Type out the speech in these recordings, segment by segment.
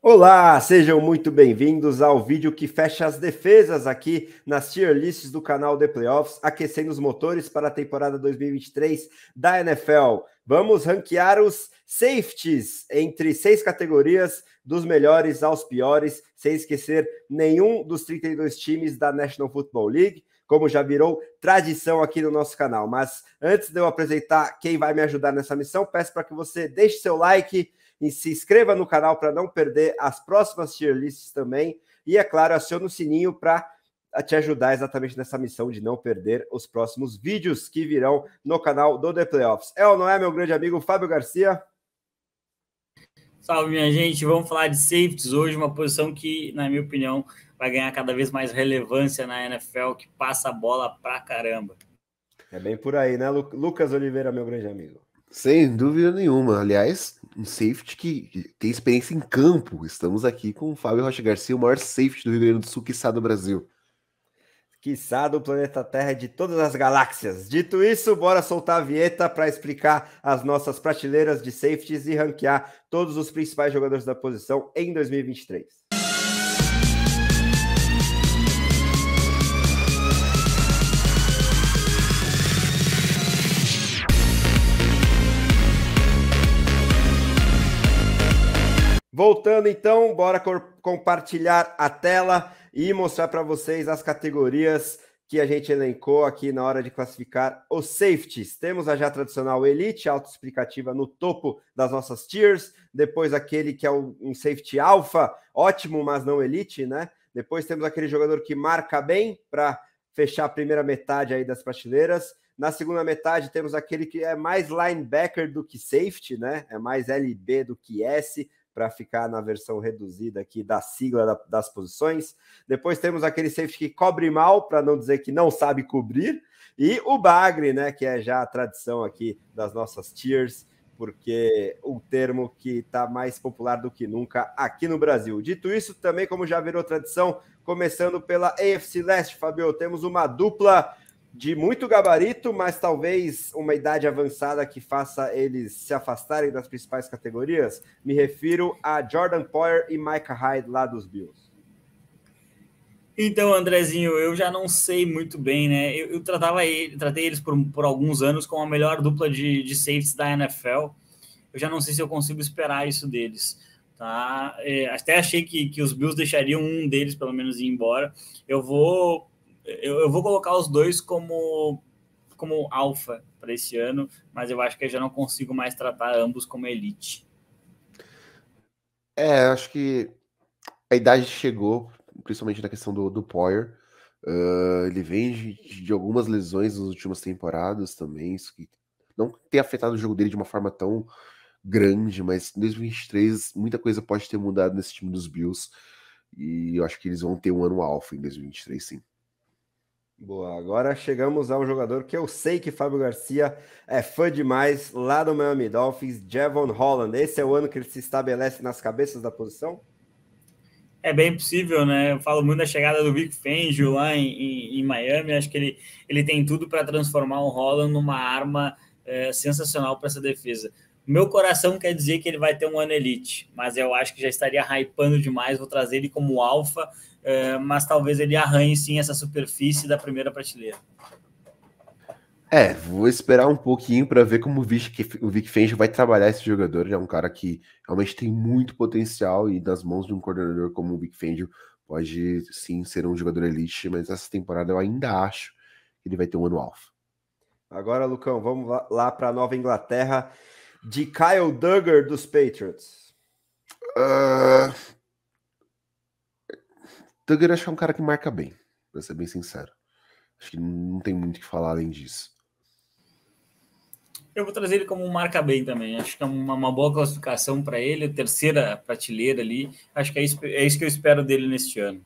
Olá, sejam muito bem-vindos ao vídeo que fecha as defesas aqui nas tier lists do canal The Playoffs, aquecendo os motores para a temporada 2023 da NFL. Vamos ranquear os safeties entre seis categorias, dos melhores aos piores, sem esquecer nenhum dos 32 times da National Football League como já virou tradição aqui no nosso canal. Mas antes de eu apresentar quem vai me ajudar nessa missão, peço para que você deixe seu like, e se inscreva no canal para não perder as próximas tier lists também. E, é claro, aciona o sininho para ah, te ajudar exatamente nessa missão de não perder os próximos vídeos que virão no canal do The Playoffs. É ou não é, meu grande amigo Fábio Garcia? Salve, minha gente. Vamos falar de safeties hoje, uma posição que, na minha opinião, vai ganhar cada vez mais relevância na NFL, que passa a bola pra caramba. É bem por aí, né, Lucas Oliveira, meu grande amigo? Sem dúvida nenhuma. Aliás, um safety que tem experiência em campo. Estamos aqui com o Fábio Rocha Garcia, o maior safety do Rio Grande do Sul, quiçá do Brasil. Quiçá do planeta Terra de todas as galáxias. Dito isso, bora soltar a vieta para explicar as nossas prateleiras de safeties e ranquear todos os principais jogadores da posição em 2023. Voltando então, bora compartilhar a tela e mostrar para vocês as categorias que a gente elencou aqui na hora de classificar os safeties. Temos a já tradicional Elite, autoexplicativa no topo das nossas tiers, depois aquele que é um safety alfa, ótimo, mas não elite, né? Depois temos aquele jogador que marca bem para fechar a primeira metade aí das prateleiras. Na segunda metade temos aquele que é mais linebacker do que safety, né? É mais LB do que S para ficar na versão reduzida aqui da sigla da, das posições. Depois temos aquele safety que cobre mal, para não dizer que não sabe cobrir. E o Bagre, né, que é já a tradição aqui das nossas tiers, porque o termo que está mais popular do que nunca aqui no Brasil. Dito isso, também como já virou tradição, começando pela AFC Leste, Fabio, temos uma dupla de muito gabarito, mas talvez uma idade avançada que faça eles se afastarem das principais categorias? Me refiro a Jordan Poyer e Micah Hyde lá dos Bills. Então, Andrezinho, eu já não sei muito bem, né? Eu, eu tratava ele, tratei eles por, por alguns anos como a melhor dupla de, de da NFL. Eu já não sei se eu consigo esperar isso deles. Tá? É, até achei que, que os Bills deixariam um deles, pelo menos, ir embora. Eu vou eu, eu vou colocar os dois como como alfa para esse ano, mas eu acho que eu já não consigo mais tratar ambos como elite. É, acho que a idade chegou, principalmente na questão do, do Poyer. Uh, ah, ele vem de, de, algumas lesões nas últimas temporadas também, isso que não tem afetado o jogo dele de uma forma tão grande, mas em 2023 muita coisa pode ter mudado nesse time dos Bills e eu acho que eles vão ter um ano alfa em 2023, sim. Boa, agora chegamos a um jogador que eu sei que Fábio Garcia é fã demais, lá do Miami Dolphins, Javon Holland. Esse é o ano que ele se estabelece nas cabeças da posição? É bem possível, né? Eu falo muito da chegada do Vic Fangio lá em, em, em Miami. Acho que ele, ele tem tudo para transformar o Holland numa arma é, sensacional para essa defesa. Meu coração quer dizer que ele vai ter um ano elite, mas eu acho que já estaria hypando demais. Vou trazer ele como alfa, é, mas talvez ele arranhe sim essa superfície da primeira prateleira. É, vou esperar um pouquinho para ver como o Vic, o Vic vai trabalhar esse jogador. Ele é um cara que realmente tem muito potencial e nas mãos de um coordenador como o Vic Fench pode sim ser um jogador elite, mas essa temporada eu ainda acho que ele vai ter um ano alfa. Agora, Lucão, vamos lá, lá para Nova Inglaterra de Kyle Duggar dos Patriots? Uh... Duggar acho que é um cara que marca bem, pra ser bem sincero. Acho que não tem muito o que falar além disso. Eu vou trazer ele como um marca bem também. Acho que é uma, uma boa classificação para ele, terceira prateleira ali. Acho que é isso, é isso que eu espero dele neste ano.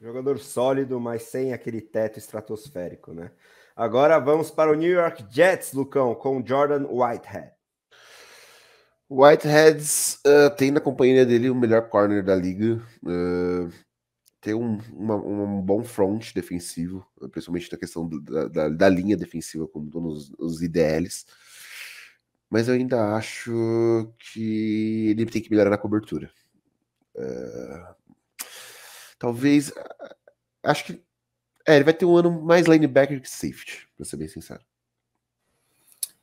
Jogador sólido, mas sem aquele teto estratosférico, né? Agora vamos para o New York Jets, Lucão, com Jordan Whitehead. Whiteheads uh, tem na companhia dele o melhor corner da liga. Uh, tem um, uma, um, bom front defensivo, principalmente na questão do, da, da, linha defensiva, como nos, os IDLs. Mas eu ainda acho que ele tem que melhorar na cobertura. Uh, talvez. Acho que. É, ele vai ter um ano mais linebacker que safety, pra ser bem sincero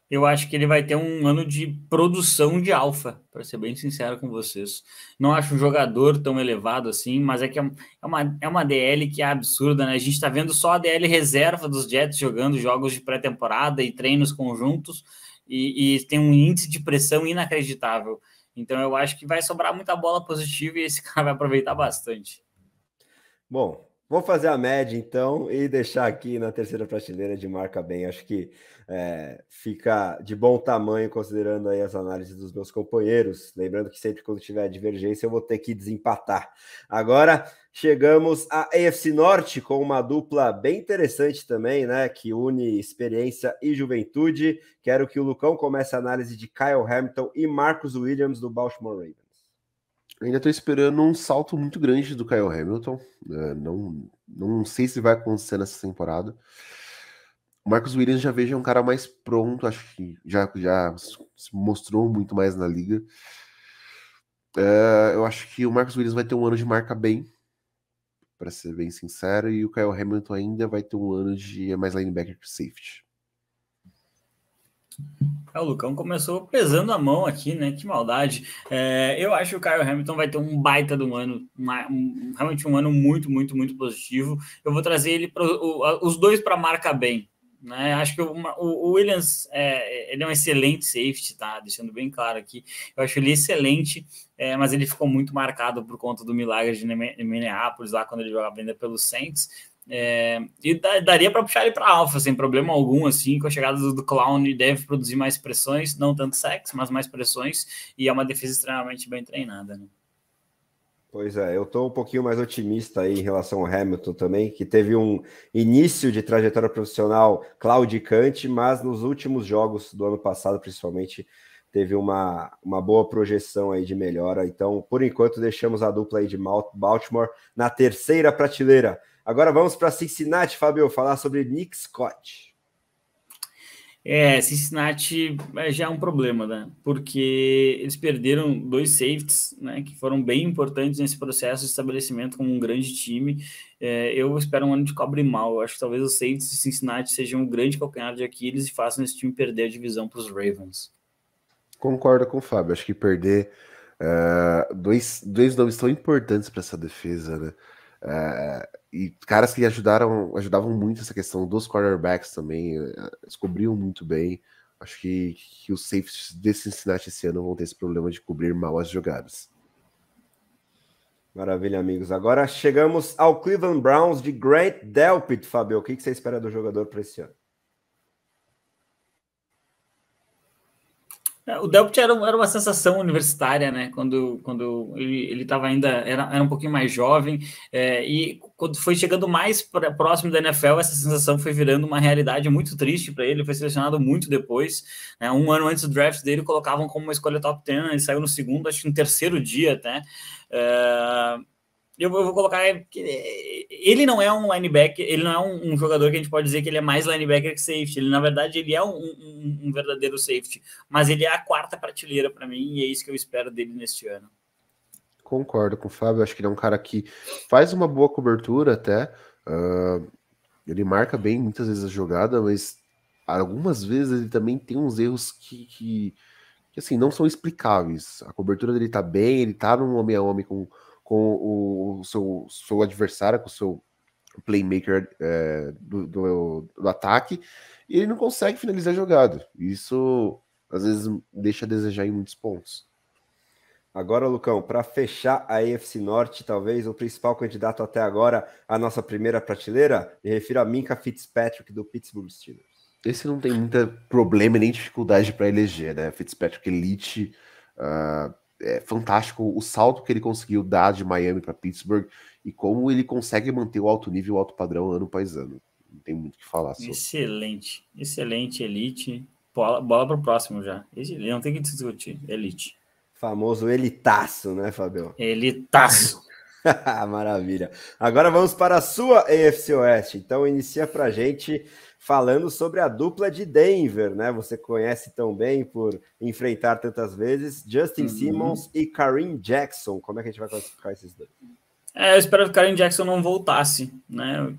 eu acho que ele vai ter um ano de produção de alfa, para ser bem sincero com vocês. Não acho um jogador tão elevado assim, mas é que é, é uma, é uma DL que é absurda, né? A gente está vendo só a DL reserva dos Jets jogando jogos de pré-temporada e treinos conjuntos, e, e, tem um índice de pressão inacreditável. Então eu acho que vai sobrar muita bola positiva e esse cara vai aproveitar bastante. Bom, Vou fazer a média então e deixar aqui na terceira prateleira de marca bem. Acho que é, fica de bom tamanho considerando aí as análises dos meus companheiros. Lembrando que sempre quando tiver divergência eu vou ter que desempatar. Agora chegamos à AFC Norte com uma dupla bem interessante também, né? Que une experiência e juventude. Quero que o Lucão comece a análise de Kyle Hamilton e Marcos Williams do Baltimore Ravens. Ainda estou esperando um salto muito grande do Kyle Hamilton. É, não, não sei se vai acontecer nessa temporada. O Marcos Williams já vejo é um cara mais pronto, acho que já, já se mostrou muito mais na liga. É, eu acho que o Marcos Williams vai ter um ano de marca bem, para ser bem sincero, e o Kyle Hamilton ainda vai ter um ano de mais linebacker que safety. É, o Lucão começou pesando a mão aqui, né? Que maldade. É, eu acho que o Kyle Hamilton vai ter um baita do ano, uma, um, realmente um ano muito, muito, muito positivo. Eu vou trazer ele pro, o, os dois para marca bem. Né? Acho que uma, o, o, Williams é, ele é um excelente safety, tá? Deixando bem claro aqui. Eu acho ele excelente, é, mas ele ficou muito marcado por conta do milagre de Minneapolis lá quando ele jogava ainda pelo Saints. É, e da, daria para puxar ele para alfa sem problema algum, assim, com a chegada do, do Clown deve produzir mais pressões, não tanto sexo, mas mais pressões, e é uma defesa extremamente bem treinada, né? Pois é, eu estou um pouquinho mais otimista aí em relação ao Hamilton também, que teve um início de trajetória profissional claudicante, mas nos últimos jogos do ano passado, principalmente, teve uma, uma boa projeção aí de melhora. Então, por enquanto, deixamos a dupla aí de Baltimore na terceira prateleira Agora vamos para Cincinnati, Fábio, falar sobre Nick Scott. É, Cincinnati é, já é um problema, né? Porque eles perderam dois safeties, né? Que foram bem importantes nesse processo de estabelecimento como um grande time. É, eu espero um ano de cobre mal. acho que talvez os safeties de Cincinnati sejam um grande calcanhar de Aquiles e façam esse time perder a divisão para os Ravens. Concordo com o Fábio. Acho que perder uh, dois, dois nomes tão importantes para essa defesa, né? Eh, e caras que ajudaram, ajudavam muito essa questão dos cornerbacks também, eh, descobriam muito bem. Acho que, que os safes de Cincinnati esse ano vão ter esse problema de cobrir mal as jogadas. Maravilha, amigos. Agora chegamos ao Cleveland Browns de Grant Delpit, Fabio. O que você espera do jogador para esse ano? É, o Delpit era, era, uma sensação universitária, né? Quando, quando ele estava ainda era, era um pouquinho mais jovem é, e quando foi chegando mais pra, próximo da NFL, essa sensação foi virando uma realidade muito triste para ele. Foi selecionado muito depois, né? um ano antes do draft dele colocavam como uma escolha top 10, ele saiu no segundo, acho que no terceiro dia até. É eu, vou colocar é, é, ele não é um linebacker, ele não é um, um, jogador que a gente pode dizer que ele é mais linebacker que safety. Ele na verdade ele é um, um, um verdadeiro safety, mas ele é a quarta prateleira para mim e é isso que eu espero dele neste ano. Concordo com o Fábio, acho que ele é um cara que faz uma boa cobertura até. Uh, ele marca bem muitas vezes a jogada, mas algumas vezes ele também tem uns erros que, que, que assim não são explicáveis. A cobertura dele tá bem, ele tá num homem a homem com com o seu, seu adversário, com o seu playmaker é, do, do, do, ataque, e ele não consegue finalizar a jogada. Isso às vezes deixa a desejar em muitos pontos. Agora, Lucão, para fechar a EFC Norte, talvez o principal candidato até agora à nossa primeira prateleira, me refiro a Minka Fitzpatrick do Pittsburgh Steelers. Esse não tem muita problema nem dificuldade para eleger, né? Fitzpatrick elite, uh é, fantástico o salto que ele conseguiu dar de Miami para Pittsburgh e como ele consegue manter o alto nível, o alto padrão ano após ano. Não tem muito o que falar sobre. Excelente, excelente, elite. Bola, bola para o próximo já. Ele não tem que discutir, elite. Famoso elitaço, né, Fabio? Elitaço. Maravilha. Agora vamos para a sua AFC Oeste. Então inicia para a gente falando sobre a dupla de Denver, né? Você conhece tão bem por enfrentar tantas vezes Justin uhum. Simmons e Karim Jackson. Como é que a gente vai classificar esses dois? É, eu esperava que Kareem Karim Jackson não voltasse, né?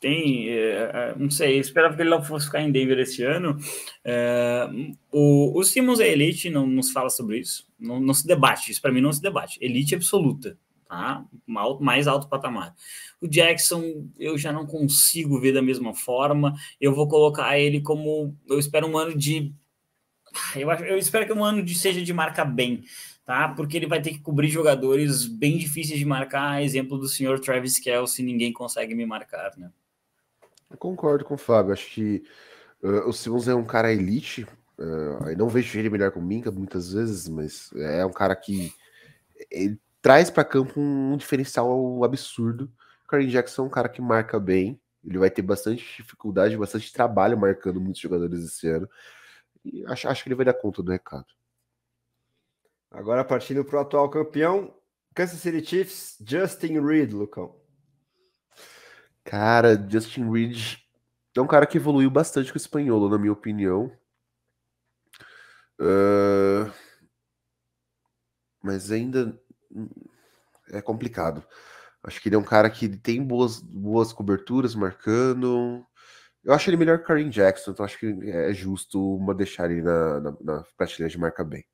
Tem, é, é, não sei, eu esperava que ele não fosse ficar em Denver esse ano. É, o, o Simmons é elite, não, nos fala sobre isso, não, não se debate. Isso para mim não se debate, elite absoluta tá? mais alto patamar. O Jackson eu já não consigo ver da mesma forma. Eu vou colocar ele como eu espero um ano de ah, eu, acho, eu espero que um ano de, seja de marca bem, tá? Porque ele vai ter que cobrir jogadores bem difíceis de marcar, exemplo do senhor Travis Kelce, ninguém consegue me marcar, né? Eu concordo com o Fábio, acho que uh, o Simmons é um cara elite, uh, não vejo ele melhor que o Minka muitas vezes, mas é um cara que ele traz para campo um, um diferencial absurdo. O Karen Jackson é um cara que marca bem, ele vai ter bastante dificuldade, bastante trabalho marcando muitos jogadores esse ano. E acho, acho que ele vai dar conta do recado. Agora partindo para o atual campeão, Kansas City Chiefs, Justin Reed, Lucão. Cara, Justin Reed é um cara que evoluiu bastante com o espanhol, na minha opinião. Uh... Mas ainda é complicado. Acho que ele é um cara que tem boas, boas coberturas marcando. Eu acho ele melhor que o Karim Jackson, então acho que é justo uma deixar ele na, na, na prateleira de marca bem.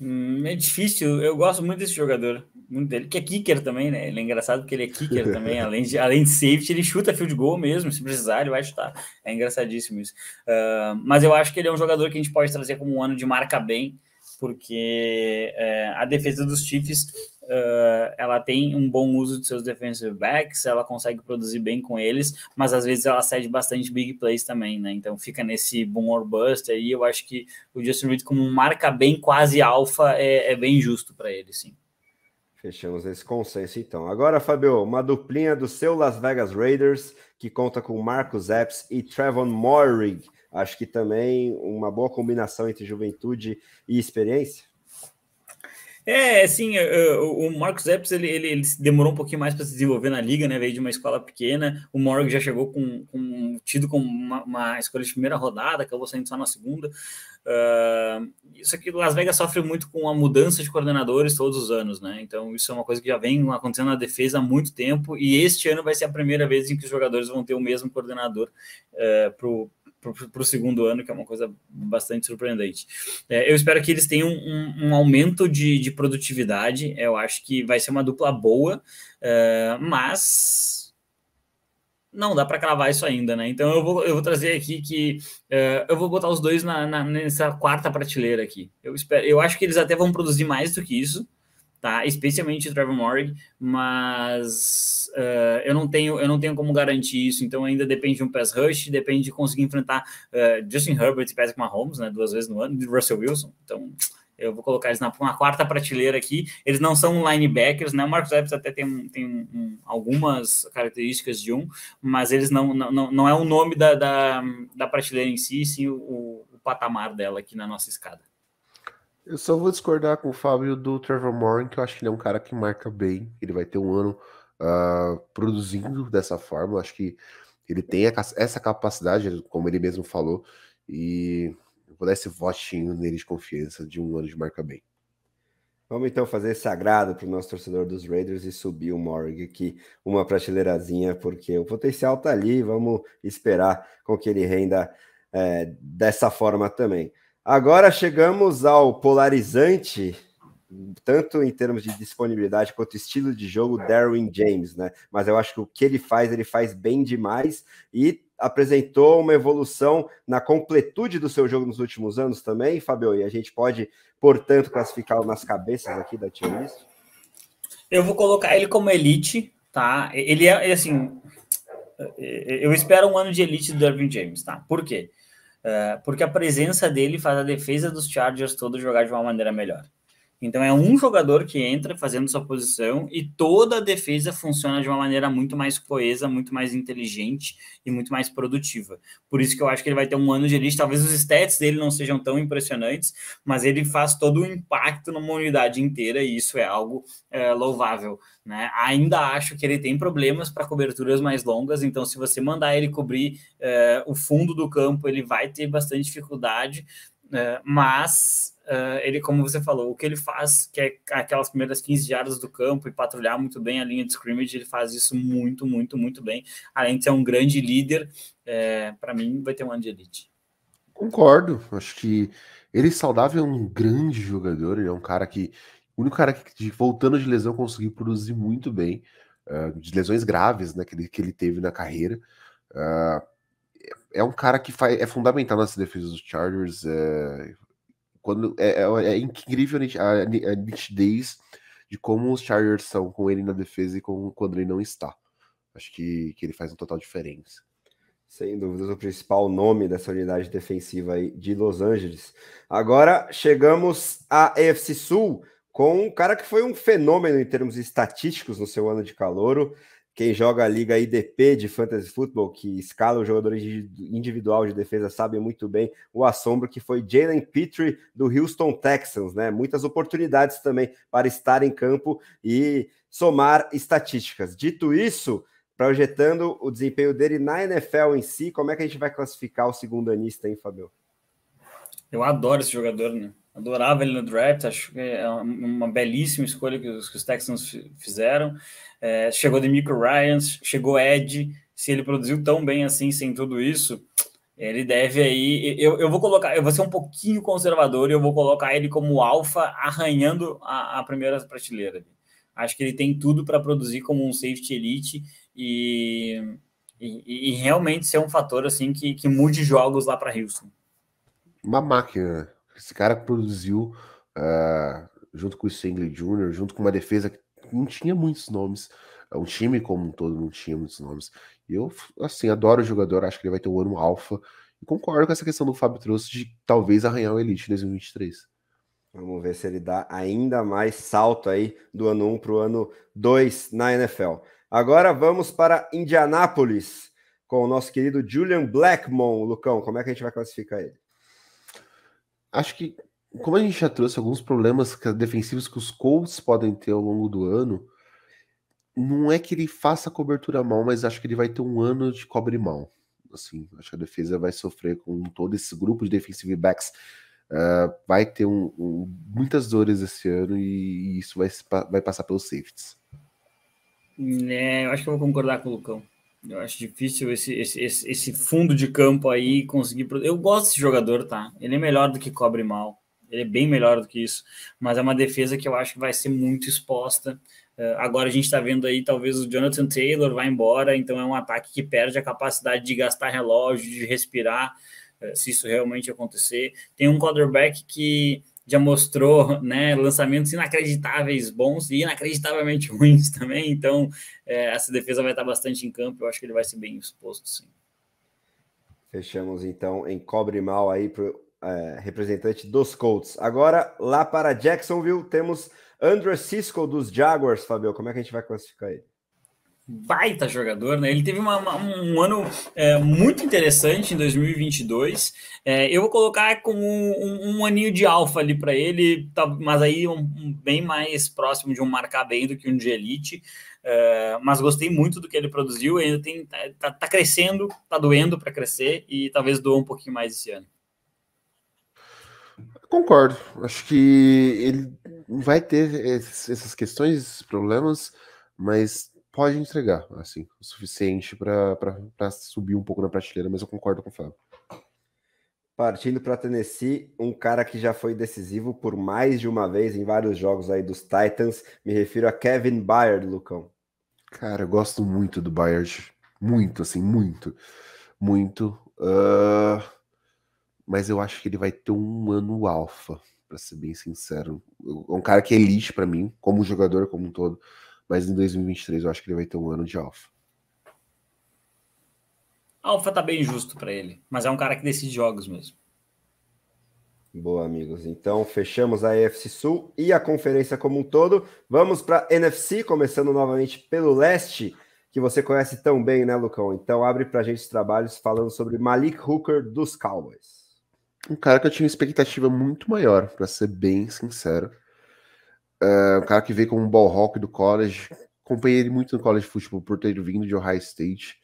Hum, é difícil, eu gosto muito desse jogador, muito dele, que é kicker também, né? Ele é engraçado porque ele é kicker também, além de, além de safety, ele chuta field goal mesmo, se precisar, ele vai chutar. É engraçadíssimo isso. Uh, mas eu acho que ele é um jogador que a gente pode trazer como um ano de marca bem, porque é, a defesa dos Chiefs uh, ela tem um bom uso de seus defensive backs, ela consegue produzir bem com eles, mas às vezes ela cede bastante big plays também, né? Então fica nesse boom or bust aí. Eu acho que o Justin Reed, como marca bem quase alfa, é, é bem justo para ele, sim. Fechamos esse consenso então. Agora, Fabio, uma duplinha do seu Las Vegas Raiders que conta com Marcos Epps e Trevon Morig Acho que também uma boa combinação entre juventude e experiência. É, assim, o Marcos Epps, ele, ele, ele demorou um pouquinho mais para se desenvolver na liga, né? Veio de uma escola pequena. O Morgan já chegou com, com tido com uma, uma, escolha de primeira rodada, acabou saindo só na segunda. Uh, isso aqui, Las Vegas sofre muito com a mudança de coordenadores todos os anos, né? Então, isso é uma coisa que já vem acontecendo na defesa há muito tempo. E este ano vai ser a primeira vez em que os jogadores vão ter o mesmo coordenador uh, para o segundo ano, que é uma coisa bastante surpreendente. É, eu espero que eles tenham um, um aumento de, de, produtividade, eu acho que vai ser uma dupla boa, uh, mas não dá para cravar isso ainda, né? Então eu vou, eu vou trazer aqui que uh, eu vou botar os dois na, na, nessa quarta prateleira aqui. Eu, espero, eu acho que eles até vão produzir mais do que isso, tá? Especialmente o Trevor Morgan mas uh, eu não tenho eu não tenho como garantir isso, então ainda depende de um pass rush, depende de conseguir enfrentar uh, Justin Herbert e Patrick Mahomes, né, duas vezes no ano, de Russell Wilson. Então, eu vou colocar eles na uma quarta prateleira aqui. Eles não são linebackers, né? O Marcos Epps até tem, tem um, algumas características de um, mas eles não não, não é o nome da, da, da prateleira em si, sim o, o patamar dela aqui na nossa escada. Eu só vou discordar com o Fábio do Trevor Morgan que eu acho que ele é um cara que marca bem. Ele vai ter um ano uh, produzindo dessa forma. Eu acho que ele tem essa capacidade, como ele mesmo falou, e eu vou dar esse votinho nele de confiança de um ano de marca bem. Vamos então fazer sagrado para o nosso torcedor dos Raiders e subir o Morgan aqui uma prateleirazinha, porque o potencial está ali. Vamos esperar com que ele renda é, dessa forma também. Agora chegamos ao polarizante, tanto em termos de disponibilidade quanto estilo de jogo, Darwin James, né? Mas eu acho que o que ele faz, ele faz bem demais e apresentou uma evolução na completude do seu jogo nos últimos anos também, Fabio, e a gente pode, portanto, classificá-lo nas cabeças aqui da Tia list? Eu vou colocar ele como elite, tá? Ele é, assim, eu espero um ano de elite do Darwin James, tá? Por quê? É, porque a presença dele faz a defesa dos Chargers todo jogar de uma maneira melhor. Então é um jogador que entra fazendo sua posição e toda a defesa funciona de uma maneira muito mais coesa, muito mais inteligente e muito mais produtiva. Por isso que eu acho que ele vai ter um ano de elite. Talvez os stats dele não sejam tão impressionantes, mas ele faz todo o impacto numa unidade inteira e isso é algo é, louvável. Né? Ainda acho que ele tem problemas para coberturas mais longas, então se você mandar ele cobrir é, o fundo do campo, ele vai ter bastante dificuldade é, mas uh, ele, como você falou, o que ele faz, que é aquelas primeiras 15 jardas do campo e patrulhar muito bem a linha de scrimmage, ele faz isso muito, muito, muito bem. Além de ser um grande líder, é, para mim vai ter um ano de elite. Concordo, acho que ele é saudável é um grande jogador, ele é um cara que, o único cara que voltando de lesão conseguiu produzir muito bem, uh, de lesões graves né, que, ele, que ele teve na carreira. Uh, é um cara que faz, é fundamental nessa defesa dos Chargers. É, quando, é, é, é incrível a, nitidez de como os Chargers são com ele na defesa e com, quando ele não está. Acho que, que ele faz uma total diferença. Sem dúvidas, o principal nome dessa unidade defensiva aí de Los Angeles. Agora chegamos à EFC Sul com um cara que foi um fenômeno em termos estatísticos no seu ano de calouro. Quem joga a liga IDP de Fantasy Football, que escala o jogadores individual de defesa, sabe muito bem o assombro que foi Jalen Petrie do Houston Texans, né? Muitas oportunidades também para estar em campo e somar estatísticas. Dito isso, projetando o desempenho dele na NFL em si, como é que a gente vai classificar o segundo anista, hein, Fabio? Eu adoro esse jogador, né? Adorava ele no draft, acho que é uma belíssima escolha que os, que os Texans fizeram. É, chegou de Micro Ryan, chegou Ed. Se ele produziu tão bem assim, sem tudo isso, ele deve aí. Eu, eu vou colocar, eu vou ser um pouquinho conservador e eu vou colocar ele como alfa arranhando a, a primeira prateleira. Acho que ele tem tudo para produzir como um safety elite e, e, e, realmente ser um fator assim que, que mude jogos lá para Houston uma máquina. Né? Esse cara produziu, uh, junto com o Stingley Jr., junto com uma defesa que não tinha muitos nomes, é, um time como um todo não tinha muitos nomes. Eu, assim, adoro o jogador, acho que ele vai ter um ano alfa. E concordo com essa questão do Fábio trouxe de talvez arranhar o Elite em 2023. Vamos ver se ele dá ainda mais salto aí do ano 1 um para o ano 2 na NFL. Agora vamos para Indianápolis com o nosso querido Julian Blackmon. Lucão, como é que a gente vai classificar ele? acho que, como a gente já trouxe alguns problemas defensivos que os Colts podem ter ao longo do ano, não é que ele faça cobertura mal, mas acho que ele vai ter um ano de cobre mal. Assim, acho que a defesa vai sofrer com todo esse grupo de defensive backs. Uh, vai ter um, um, muitas dores esse ano e, e isso vai, vai passar pelos safeties. É, eu acho que eu vou concordar com o Lucão. Eu acho difícil esse, esse, esse, esse, fundo de campo aí conseguir. Eu gosto desse jogador, tá? Ele é melhor do que cobre mal. Ele é bem melhor do que isso. Mas é uma defesa que eu acho que vai ser muito exposta. Uh, agora a gente tá vendo aí, talvez o Jonathan Taylor vá embora. Então é um ataque que perde a capacidade de gastar relógio, de respirar, uh, se isso realmente acontecer. Tem um quarterback que já mostrou né, uhum. lançamentos inacreditáveis bons e inacreditavelmente ruins também. Então, é, essa defesa vai estar bastante em campo. Eu acho que ele vai ser bem exposto, sim. Fechamos então em cobre mal aí para é, representante dos Colts. Agora, lá para Jacksonville, temos Andrew Cisco dos Jaguars, Fabio. Como é que a gente vai classificar ele? baita jogador, né? Ele teve uma, uma, um ano é, muito interessante em 2022. É, eu vou colocar como um, um aninho de alfa ali para ele, tá, mas aí um, um, bem mais próximo de um marcar bem do que um de elite. É, mas gostei muito do que ele produziu. Ainda tem tá, tá, tá crescendo, tá doendo para crescer e talvez doa um pouquinho mais esse ano. Concordo. Acho que ele vai ter esses, essas questões, esses problemas, mas pode entregar, assim, o suficiente para subir um pouco na prateleira, mas eu concordo com o Fábio. Partindo para Tennessee, um cara que já foi decisivo por mais de uma vez em vários jogos aí dos Titans, me refiro a Kevin Byard, Lucão. Cara, eu gosto muito do Byard, muito, assim, muito, muito. Uh... Mas eu acho que ele vai ter um ano alfa, para ser bem sincero. É um cara que é elite para mim, como jogador como um todo mas em 2023 eu acho que ele vai ter um ano de alfa. Alfa tá bem justo para ele, mas é um cara que decide jogos mesmo. Boa, amigos. Então, fechamos a EFC Sul e a conferência como um todo. Vamos para NFC, começando novamente pelo leste, que você conhece tão bem, né, Lucão? Então, abre para a gente os trabalhos falando sobre Malik Hooker dos Cowboys. Um cara que eu tinha expectativa muito maior, para ser bem sincero. É, o um cara que veio como um ball hawk do college. Acompanhei ele muito no college futebol por ter vindo de Ohio State.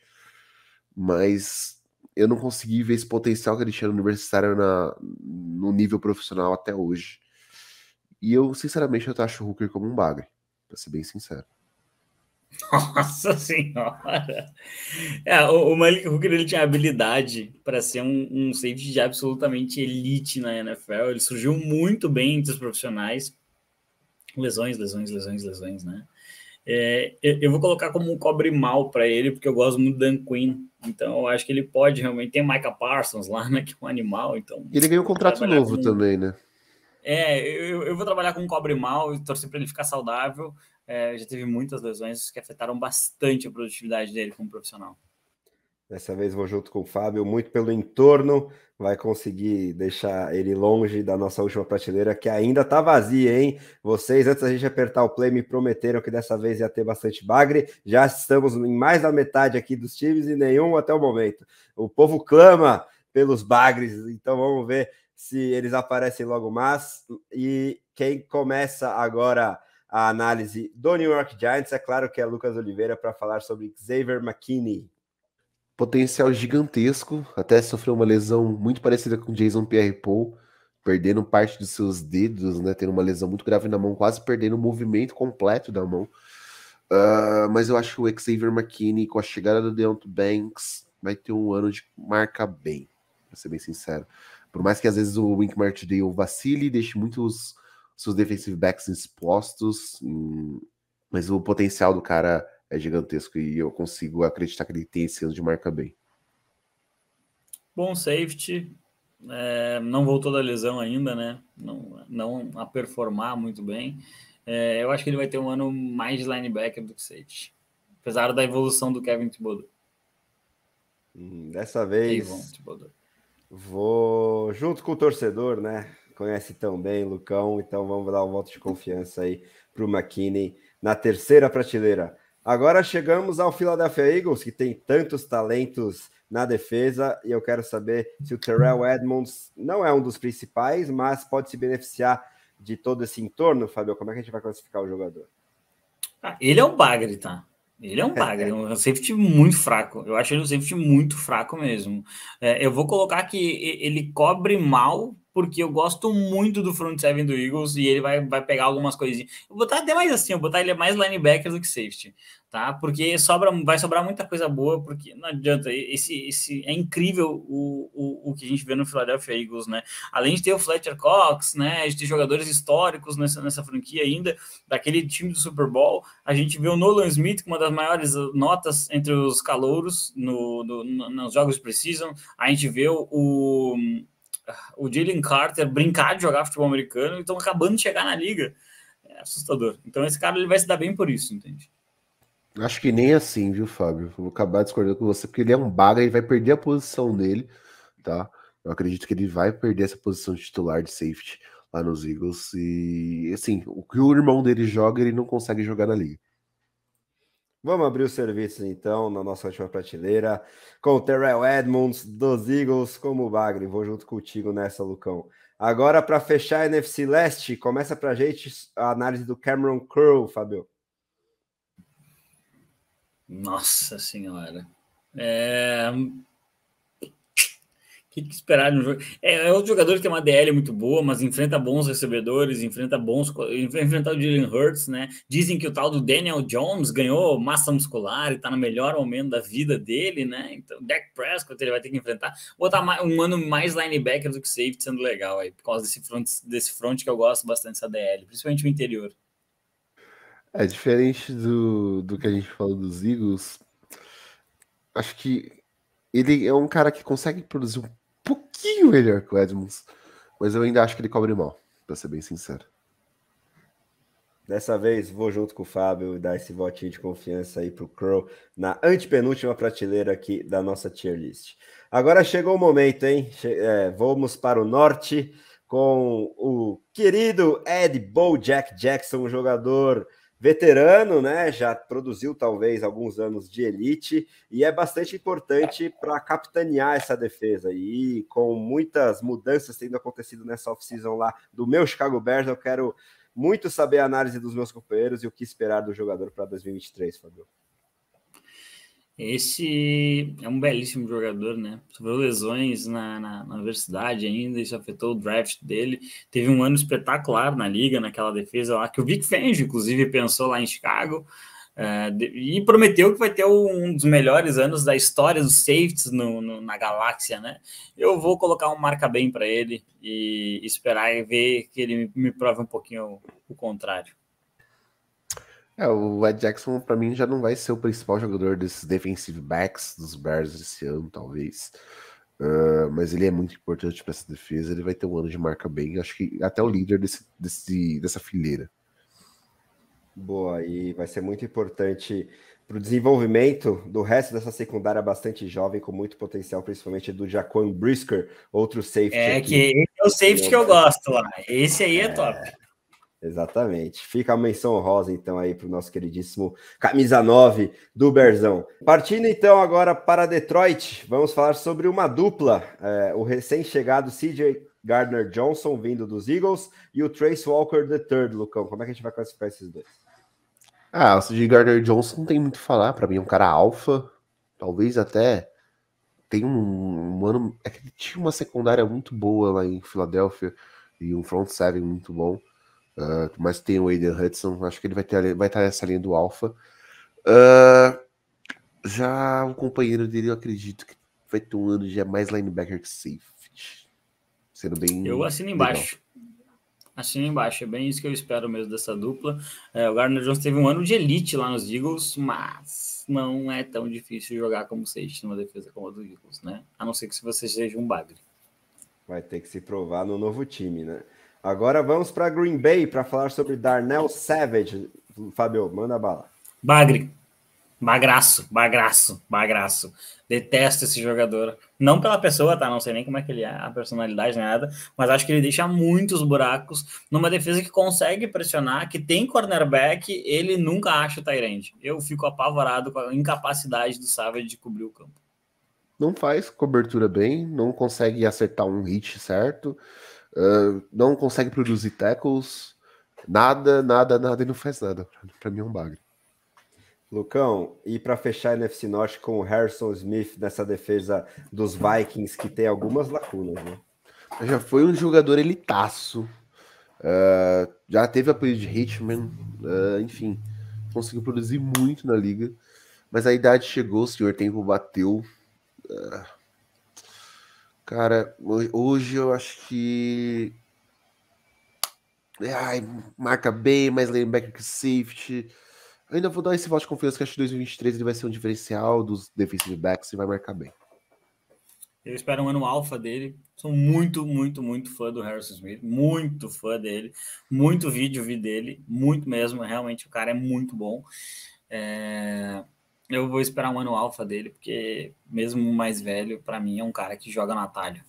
Mas eu não consegui ver esse potencial que ele tinha no universitário na, no nível profissional até hoje. E eu, sinceramente, eu acho o Hooker como um bagre, para ser bem sincero. Nossa senhora! É, o, o Malik Hooker ele tinha habilidade para ser um, um safety de absolutamente elite na NFL. Ele surgiu muito bem entre os profissionais. Tipo, lesões, lesões, lesões, lesões, né? É, eu vou colocar como um cobre mal para ele, porque eu gosto muito do Dan Quinn. Então, eu acho que ele pode realmente. Tem Micah Parsons lá, né? Que é um animal. Então, ele ganhou um contrato novo com... também, né? É, eu, eu, vou trabalhar com um cobre mal e torcer para ele ficar saudável. É, já teve muitas lesões que afetaram bastante a produtividade dele como profissional. Dessa vez vou junto com o Fábio, muito pelo entorno, vai conseguir deixar ele longe da nossa última prateleira, que ainda tá vazia, hein? Vocês, antes da gente apertar o play, me prometeram que dessa vez ia ter bastante bagre. Já estamos em mais da metade aqui dos times e nenhum até o momento. O povo clama pelos bagres, então vamos ver se eles aparecem logo mais. E quem começa agora a análise do New York Giants, é claro que é Lucas Oliveira para falar sobre Xavier McKinney potencial gigantesco, até sofreu uma lesão muito parecida com Jason Pierre-Paul, perdendo parte dos seus dedos, né, tendo uma lesão muito grave na mão, quase perdendo o movimento completo da mão. Uh, mas eu acho que o Xavier McKinney, com a chegada do Deontay Banks, vai ter um ano de marca bem, pra ser bem sincero. Por mais que às vezes o Wink Martindale vacile e deixe muitos seus defensive backs expostos, hum, mas o potencial do cara é gigantesco e eu consigo acreditar que ele tem esse ano de marca bem. Bom safety, é, não voltou da lesão ainda, né? Não, não a performar muito bem. É, eu acho que ele vai ter um ano mais de linebacker do que safety, apesar da evolução do Kevin Thibodeau. Hum, dessa vez, Thibodeau. vou junto com o torcedor, né? Conhece tão bem, Lucão. Então vamos dar um voto de confiança aí para o McKinney na terceira prateleira. Agora chegamos ao Philadelphia Eagles, que tem tantos talentos na defesa, e eu quero saber se o Terrell Edmonds não é um dos principais, mas pode se beneficiar de todo esse entorno, Fabio, Como é que a gente vai classificar o jogador? Ah, ele é um bagre, tá? Ele é um bagre, é um safety muito fraco. Eu acho ele um safety muito fraco mesmo. É, eu vou colocar que ele cobre mal porque eu gosto muito do front seven do Eagles e ele vai, vai pegar algumas coisinhas. vou botar até mais assim, vou botar ele mais linebacker do que safety, tá? Porque sobra, vai sobrar muita coisa boa, porque não adianta. Esse, esse é incrível o, o, o que a gente vê no Philadelphia Eagles, né? Além de ter o Fletcher Cox, né? A gente tem jogadores históricos nessa, nessa franquia ainda, daquele time do Super Bowl. A gente vê o Nolan Smith com uma das maiores notas entre os calouros no, no, no nos jogos precisam. A gente vê o o Jalen Carter brincar de jogar futebol americano e estão acabando de chegar na liga. É assustador. Então esse cara ele vai se dar bem por isso, entende? Acho que nem assim, viu, Fábio? Vou acabar discordando com você, porque ele é um baga e vai perder a posição dele, tá? Eu acredito que ele vai perder essa posição de titular de safety lá nos Eagles. E assim, o que o irmão dele joga, ele não consegue jogar na liga. Vamos abrir os serviços então na nossa última prateleira com o Terrell Edmonds dos Eagles como Bagre. Vou junto contigo nessa, Lucão. Agora para fechar a NFC Leste, começa para a gente a análise do Cameron Curl, Fabio. Nossa Senhora. É, que, que esperar de um jogo? É, é outro jogador que tem uma DL muito boa, mas enfrenta bons recebedores, enfrenta bons. Enfrentar o Jalen Hurts, né? Dizem que o tal do Daniel Jones ganhou massa muscular e tá no melhor momento da vida dele, né? Então, Dak Prescott ele vai ter que enfrentar. Botar um ano mais linebacker do que safety sendo legal aí, por causa desse front, desse front que eu gosto bastante dessa DL, principalmente o interior. É diferente do, do que a gente falou dos Eagles. Acho que ele é um cara que consegue produzir um pouquinho melhor que o Edmonds. Mas eu ainda acho que ele cobre mal, para ser bem sincero. Dessa vez vou junto com o Fábio dar esse votinho de confiança aí pro Crow na antepenúltima prateleira aqui da nossa tier list. Agora chegou o momento, hein? Che é, vamos para o norte com o querido Ed Bo Jack Jackson, um jogador veterano, né? Já produziu talvez alguns anos de elite e é bastante importante para capitanear essa defesa. E com muitas mudanças tendo acontecido nessa off-season lá do meu Chicago Bears, eu quero muito saber a análise dos meus companheiros e o que esperar do jogador para 2023, Fabio. Esse é um belíssimo jogador, né? Sofreu lesões na, na, na, universidade ainda, isso afetou o draft dele. Teve um ano espetacular na liga, naquela defesa lá, que o Vic Fangio, inclusive, pensou lá em Chicago. Uh, e prometeu que vai ter um dos melhores anos da história dos safeties no, no, na galáxia, né? Eu vou colocar um marca bem para ele e esperar e ver que ele me prove um pouquinho o, o contrário. É, o Ed Jackson, para mim, já não vai ser o principal jogador desses defensive backs dos Bears esse ano, talvez. Uh, mas ele é muito importante para essa defesa. Ele vai ter um ano de marca bem. Acho que até o líder desse, desse dessa fileira. Boa, e vai ser muito importante para o desenvolvimento do resto dessa secundária bastante jovem, com muito potencial, principalmente do Jaquan Brisker, outro safety. É, aqui. que é o safety que eu gosto lá. Esse aí é, é top. Exatamente. Fica a menção rosa então, aí para o nosso queridíssimo camisa 9 do Berzão. Partindo, então, agora para Detroit, vamos falar sobre uma dupla. É, o recém-chegado CJ Gardner Johnson, vindo dos Eagles, e o Trace Walker III, Lucão. Como é que a gente vai classificar esses dois? Ah, o CJ Gardner Johnson não tem muito a falar. Para mim, é um cara alfa, talvez até tem um, um ano. É que ele tinha uma secundária muito boa lá em Filadélfia e um front seven muito bom. Uh, mas tem o Aiden Hudson, acho que ele vai, ter, vai estar nessa linha do Alpha. Uh, já o companheiro dele, eu acredito que vai ter um ano de mais linebacker que safety. Sendo bem. Eu assino embaixo. Legal. Assino embaixo. É bem isso que eu espero mesmo dessa dupla. É, o Gardner Jones teve um ano de elite lá nos Eagles, mas não é tão difícil jogar como safety numa defesa como a do Eagles, né? A não ser que se você seja um bagre. Vai ter que se provar no novo time, né? Agora vamos para Green Bay para falar sobre Darnell Savage. Fábio, manda bala. Bagre. Magraço, magraço, magraço. Detesto esse jogador. Não pela pessoa, tá? Não sei nem como é que ele é, a personalidade, nada. Mas acho que ele deixa muitos buracos numa defesa que consegue pressionar, que tem cornerback, ele nunca acha o Tyrande. Eu fico apavorado com a incapacidade do Savage de cobrir o campo. Não faz cobertura bem, não consegue acertar um hit certo. Uh, não consegue produzir tackles, nada, nada, nada e não faz nada. Para mim é um bagre. Lucão, e para fechar a NFC Norte com o Harrison Smith nessa defesa dos Vikings, que tem algumas lacunas, né? Já foi um jogador elitaço. Uh, já teve apoio de Hitman, uh, enfim, conseguiu produzir muito na liga, mas a idade chegou, o senhor tempo bateu. Uh, Cara, hoje eu acho que. Ai, marca bem, mais linebacker que safety. Ainda vou dar esse voto de confiança que acho que 2023 ele vai ser um diferencial dos defensive backs e vai marcar bem. Eu espero um ano alfa dele. Sou muito, muito, muito fã do Harrison Smith. Muito fã dele. Muito vídeo vi dele. Muito mesmo. Realmente o cara é muito bom. É... Eu vou esperar um ano alfa dele, porque mesmo o mais velho, para mim, é um cara que joga na talha.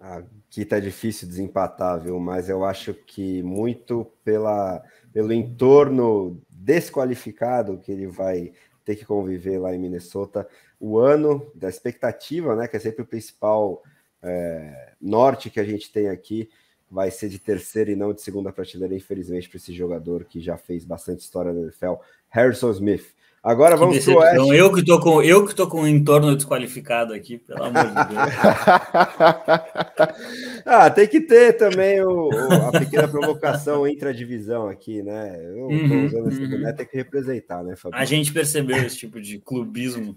Aqui ah, tá difícil desempatar, viu? Mas eu acho que muito pela, pelo entorno desqualificado que ele vai ter que conviver lá em Minnesota, o ano da expectativa, né? Que é sempre o principal é, norte que a gente tem aqui, vai ser de terceira e não de segunda prateleira, infelizmente, para esse jogador que já fez bastante história no NFL. Harrison Smith. Agora vamos pro Oeste. Eu que tô com eu que tô com um entorno desqualificado aqui, pelo amor de Deus. ah, tem que ter também o, o, a pequena provocação divisão aqui, né? Eu uhum, tô usando uhum. esse, Tem que representar, né, Fabrício? A gente percebeu esse tipo de clubismo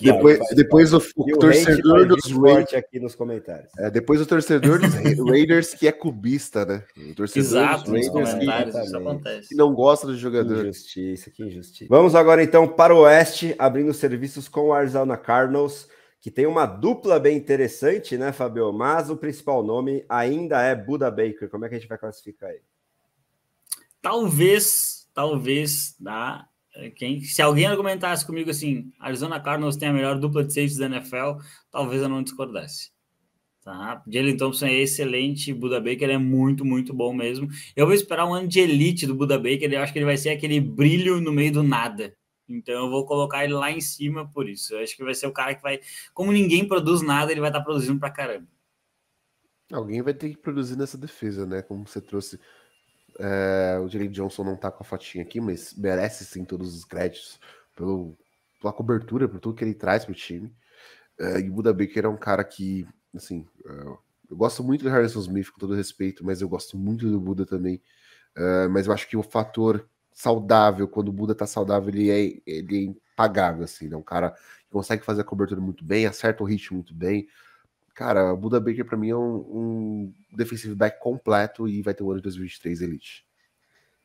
depois, faz, depois o, o torcedor dos Raiders aqui nos comentários. É, depois o torcedor dos Raiders que é cubista, né? O torcedor Exato, dos Raiders que, que, não gosta do jogador. Que injustiça, que injustiça. Vamos agora então para o Oeste, abrindo serviços com o Arizona Cardinals, que tem uma dupla bem interessante, né, Fabio? Mas o principal nome ainda é Buda Baker. Como é que a gente vai classificar ele? Talvez, talvez na quem, se alguém argumentasse comigo assim, Arizona Cardinals tem a melhor dupla de safeties da NFL, talvez eu não discordasse. Tá? Jalen Thompson é excelente, Buda Baker é muito, muito bom mesmo. Eu vou esperar um ano de elite do Buda Baker, eu acho que ele vai ser aquele brilho no meio do nada. Então eu vou colocar ele lá em cima por isso. Eu acho que vai ser o cara que vai. Como ninguém produz nada, ele vai estar tá produzindo pra caramba. Alguém vai ter que produzir nessa defesa, né? Como você trouxe é, o Jalen Johnson não tá com a fotinha aqui, mas merece sim todos os créditos pelo, pela cobertura, por tudo que ele traz pro time. É, e Buda Baker é um cara que, assim, é, eu gosto muito do Harrison Smith, com todo respeito, mas eu gosto muito do Buda também. É, mas eu acho que o fator saudável, quando o Buda tá saudável, ele é, ele é impagável, assim, é um cara que consegue fazer a cobertura muito bem, acerta o ritmo muito bem, Cara, o Buda Baker para mim é um, um defensive back completo e vai ter o um ano de 2023 elite.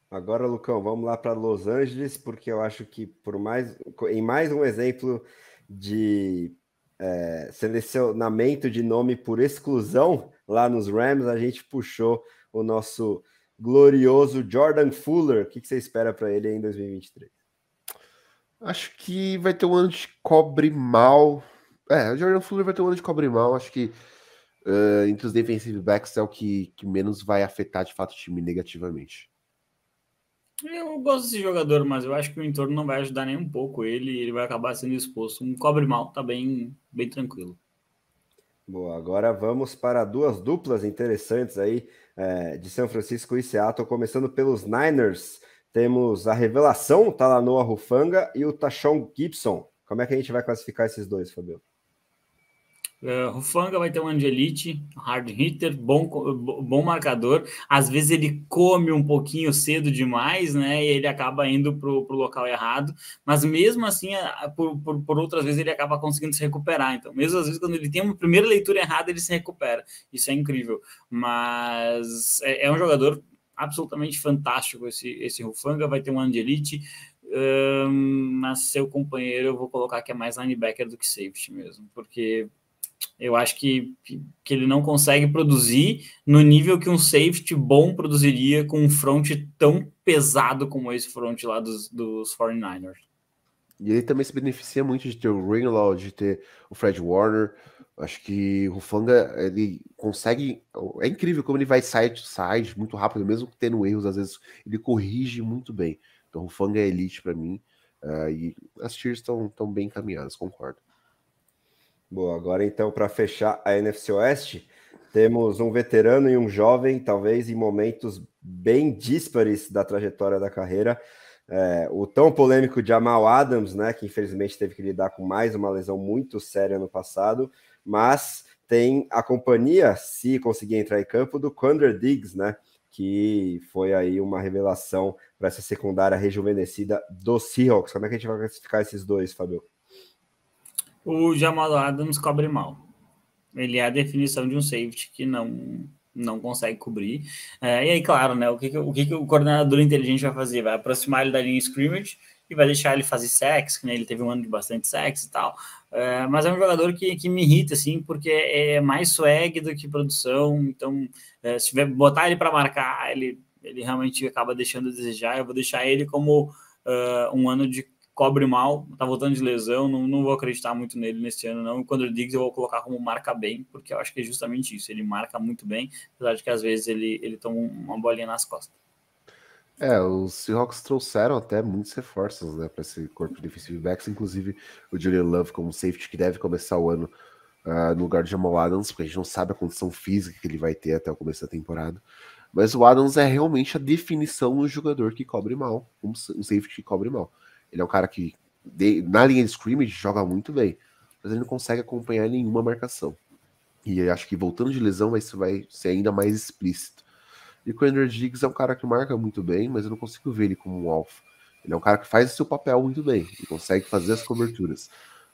Agora, Lucão, vamos lá para Los Angeles, porque eu acho que por mais em mais um exemplo de é, selecionamento de nome por exclusão lá nos Rams, a gente puxou o nosso glorioso Jordan Fuller. O que, que você espera para ele em 2023? Acho que vai ter um ano de cobre mal, é, o Jordan Fuller vai ter um ano de cobre mal. Acho que uh, entre os defensive backs é o que, que menos vai afetar de fato o time negativamente. Eu gosto desse jogador, mas eu acho que o entorno não vai ajudar nem um pouco ele. Ele vai acabar sendo exposto. Um cobre mal tá bem, bem tranquilo. Boa, agora vamos para duas duplas interessantes aí é, de São Francisco e Seattle, começando pelos Niners. Temos a revelação, Talanoa tá Rufanga e o Tachon Gibson. Como é que a gente vai classificar esses dois, Fabio? Uh, ah, Rufanga vai ter um angelite, hard hitter, bom, bom marcador. Às vezes ele come um pouquinho cedo demais, né? E ele acaba indo para o local errado. Mas mesmo assim, por, por, por, outras vezes, ele acaba conseguindo se recuperar. Então, mesmo às vezes, quando ele tem uma primeira leitura errada, ele se recupera. Isso é incrível. Mas é, é um jogador absolutamente fantástico esse, esse Rufanga. Vai ter um angelite. mas seu companheiro eu vou colocar que é mais linebacker do que safety mesmo, porque eu acho que, que ele não consegue produzir no nível que um safety bom produziria com um front tão pesado como esse front lá dos, dos 49ers. E ele também se beneficia muito de ter o Ringlaw, de ter o Fred Warner. Acho que o Fanga ele consegue. É incrível como ele vai side to side muito rápido, mesmo tendo erros, às vezes ele corrige muito bem. Então o Fanga é elite para mim. Uh, e as tiers estão bem encaminhadas, concordo. Boa, agora então, para fechar a NFC Oeste, temos um veterano e um jovem, talvez em momentos bem díspares da trajetória da carreira. É, o tão polêmico Jamal Adams, né, que infelizmente teve que lidar com mais uma lesão muito séria no passado, mas tem a companhia, se conseguir entrar em campo, do Quandre Diggs, né, que foi aí uma revelação para essa secundária rejuvenescida do Seahawks. Como é que a gente vai classificar esses dois, Fabio? O Jamal Adams cobre mal. Ele é a definição de um safety que não não consegue cobrir. É, e aí, claro, né? O que, o que, o coordenador inteligente vai fazer? Vai aproximar ele da linha scrimmage e vai deixar ele fazer sex, que né, ele teve um ano de bastante sex e tal. É, mas é um jogador que, que me irrita, assim, porque é mais swag do que produção. Então, é, se tiver botar ele para marcar, ele, ele realmente acaba deixando a desejar. Eu vou deixar ele como uh, um ano de cobre mal, tá voltando de lesão, não, não vou acreditar muito nele neste ano, não. E quando ele digo, eu vou colocar como marca bem, porque eu acho que é justamente isso. Ele marca muito bem, apesar de que às vezes ele, ele toma uma bolinha nas costas. É, os Seahawks trouxeram até muitos reforços né, para esse corpo de defensive backs, inclusive o Julian Love como safety, que deve começar o ano uh, no lugar de Jamal Adams, porque a gente não sabe a condição física que ele vai ter até o começo da temporada. Mas o Adams é realmente a definição do jogador que cobre mal, um safety que cobre mal. Ele é um cara que, na linha de scrimmage, joga muito bem, mas ele não consegue acompanhar nenhuma marcação. E acho que voltando de lesão, isso vai ser ainda mais explícito. E o Andrew Diggs é um cara que marca muito bem, mas eu não consigo ver ele como um alfa. Ele é um cara que faz o seu papel muito bem e consegue fazer as coberturas,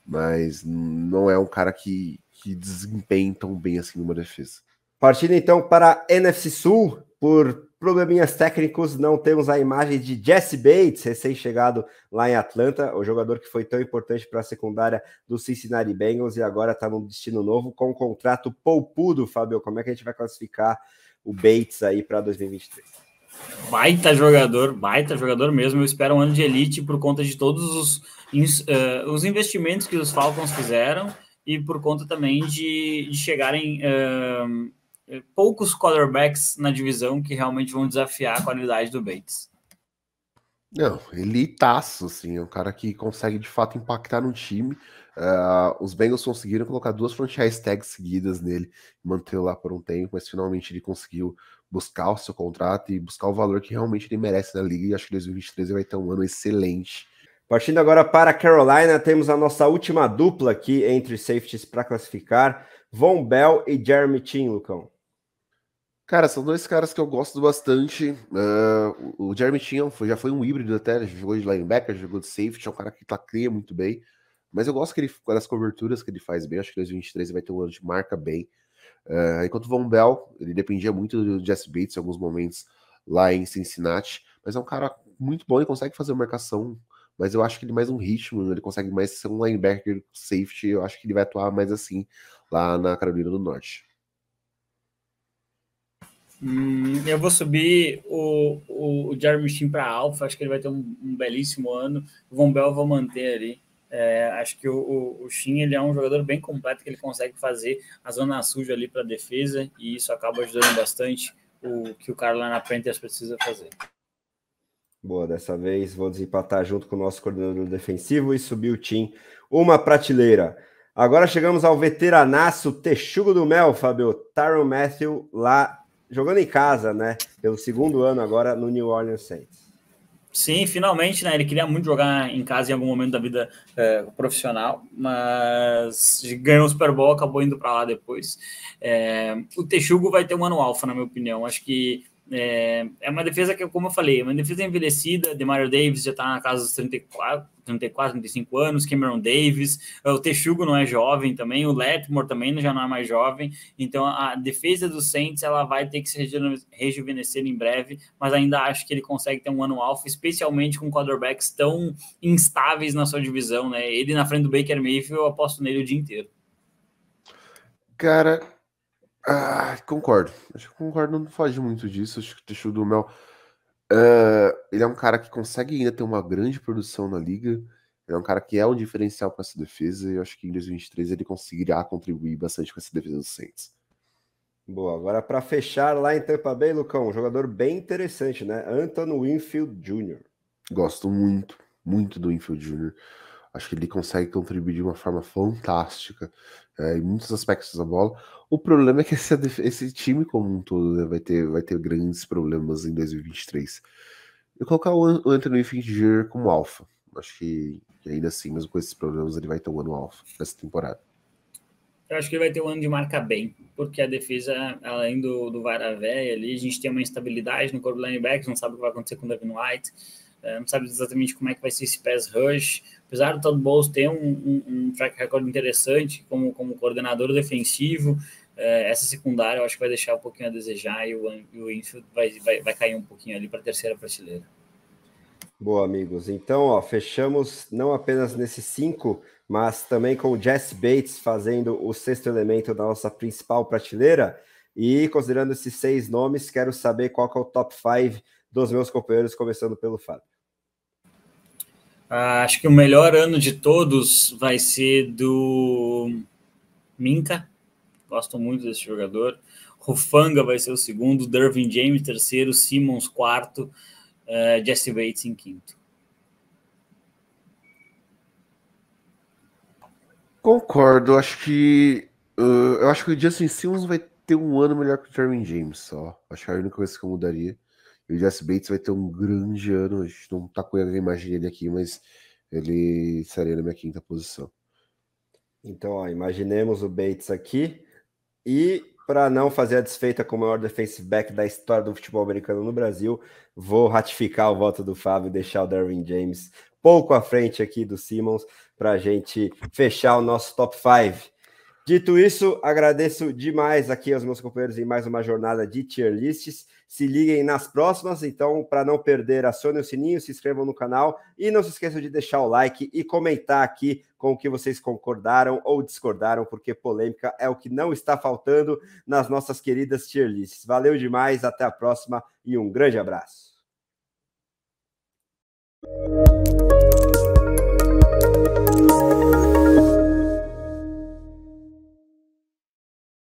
mas não é um cara que, que desempenha tão bem assim numa defesa. Partindo então para a NFC Sul, por probleminhas técnicos, não temos a imagem de Jesse Bates, recém-chegado lá em Atlanta, o jogador que foi tão importante para a secundária do Cincinnati Bengals e agora está num destino novo com um contrato poupudo, Fábio. Como é que a gente vai classificar o Bates aí para 2023? Baita jogador, baita jogador mesmo. Eu espero um ano de elite por conta de todos os, uh, os investimentos que os Falcons fizeram e por conta também de, de chegarem. Uh, é, poucos quarterbacks na divisão que realmente vão desafiar a qualidade do Bates. Não, ele taço, assim, é um cara que consegue de fato impactar no time. Uh, os Bengals conseguiram colocar duas franchise tags seguidas nele, manter lá por um tempo, mas finalmente ele conseguiu buscar o seu contrato e buscar o valor que realmente ele merece na liga. E acho que 2023 vai ter um ano excelente. Partindo agora para Carolina, temos a nossa última dupla aqui entre safeties para classificar: Von Bell e Jeremy Tin, Lucão. Cara, são dois caras que eu gosto bastante. Uh, o Jeremy Chin já foi um híbrido até, jogou de linebacker, jogou de safety, é um cara que tá, cria muito bem. Mas eu gosto que ele, das coberturas que ele faz bem, acho que 2023 vai ter um ano de marca bem. Uh, enquanto o Von Bell, ele dependia muito do Jesse Bates em alguns momentos lá em Cincinnati, mas é um cara muito bom e consegue fazer marcação, mas eu acho que ele mais um ritmo, ele consegue mais ser um linebacker safety, eu acho que ele vai atuar mais assim lá na Carolina do Norte. Hum, eu vou subir o, o, o Jeremy Shin para alfa. acho que ele vai ter um, um, belíssimo ano. O Von Bell eu vou manter ali. É, acho que o, o, ele é um jogador bem completo, que ele consegue fazer a zona suja ali para defesa, e isso acaba ajudando bastante o que o cara lá na frente precisa fazer. Boa, dessa vez vou desempatar junto com o nosso coordenador defensivo e subir o Tim uma prateleira. Agora chegamos ao veteranaço Texugo do Mel, Fábio. Tyron Matthew lá jogando em casa, né? Pelo segundo ano agora no New Orleans Saints. Sim, finalmente, né? Ele queria muito jogar em casa em algum momento da vida é, profissional, mas ganhou o Super Bowl, acabou indo para lá depois. É, o Texugo vai ter um ano alfa, na minha opinião. Acho que é, é uma defesa que, como eu falei, é uma defesa envelhecida. De Mario Davis já está na casa dos 34, 34, 35 anos. Cameron Davis, é, o Texugo não é jovem também. O Letmore também já não é mais jovem. Então, a defesa do Saints ela vai ter que se rejuvenescer em breve. Mas ainda acho que ele consegue ter um ano alfa, especialmente com quarterbacks tão instáveis na sua divisão. Né? Ele na frente do Baker Mayfield, eu aposto nele o dia inteiro. Cara, ah, concordo. Acho que concordo não foge muito disso. Acho que o Teixeira do Mel. Uh, ele é um cara que consegue ainda ter uma grande produção na liga. Ele é um cara que é um diferencial para essa defesa. E eu acho que em 2023 ele conseguirá contribuir bastante com essa defesa do Saints. Boa, agora para fechar lá em Tampa Bay, Lucão, um jogador bem interessante, né? Anton Winfield Jr. Gosto muito, muito do Winfield Jr. Acho que ele consegue contribuir de uma forma fantástica é, em muitos aspectos da bola. O problema é que esse, esse time como um todo né, vai, ter, vai ter grandes problemas em 2023. Eu colocar o Anthony Finger como alfa. Acho que ainda assim, mesmo com esses problemas, ele vai ter um ano alfa nessa temporada. Eu acho que ele vai ter um ano de marca bem, porque a defesa, além do, do Varavé ali, a gente tem uma instabilidade no corpo do linebacker, não sabe o que vai acontecer com o Devin White. Eh, não sabe exatamente como é que vai ser esse pass rush. Apesar do Todd Bowles ter um, um, um track record interessante como, como coordenador defensivo, eh, essa secundária eu acho que vai deixar um pouquinho a desejar e o, e o Infield vai, vai, vai cair um pouquinho ali para a terceira prateleira. Boa, amigos. Então, ó, fechamos não apenas nesses cinco, mas também com o Jesse Bates fazendo o sexto elemento da nossa principal prateleira. E considerando esses seis nomes, quero saber qual que é o top five dos meus companheiros, começando pelo Fábio. Ah, acho que o melhor ano de todos vai ser do Minca. Gosto muito desse jogador. Rufanga vai ser o segundo, Dervin James terceiro, Simmons quarto, uh, Jesse Bates em quinto. Concordo. Acho que uh, eu acho que o Justin Simmons vai ter um ano melhor que o Dervin James só. Acho que é a única coisa que eu mudaria. E o Jesse Bates vai ter um grande ano. A gente não tá colhendo a imagem dele aqui, mas ele estaria na minha quinta posição. Então, ó, imaginemos o Bates aqui. E para não fazer a desfeita com o maior defensive back da história do futebol americano no Brasil, vou ratificar o voto do Fábio e deixar o Darwin James pouco à frente aqui do Simmons para a gente fechar o nosso top 5. Dito isso, agradeço demais aqui aos meus companheiros em mais uma jornada de tier lists. Se liguem nas próximas, então, para não perder, acionem o sininho, se inscrevam no canal e não se esqueçam de deixar o like e comentar aqui com o que vocês concordaram ou discordaram, porque polêmica é o que não está faltando nas nossas queridas tier lists. Valeu demais, até a próxima e um grande abraço.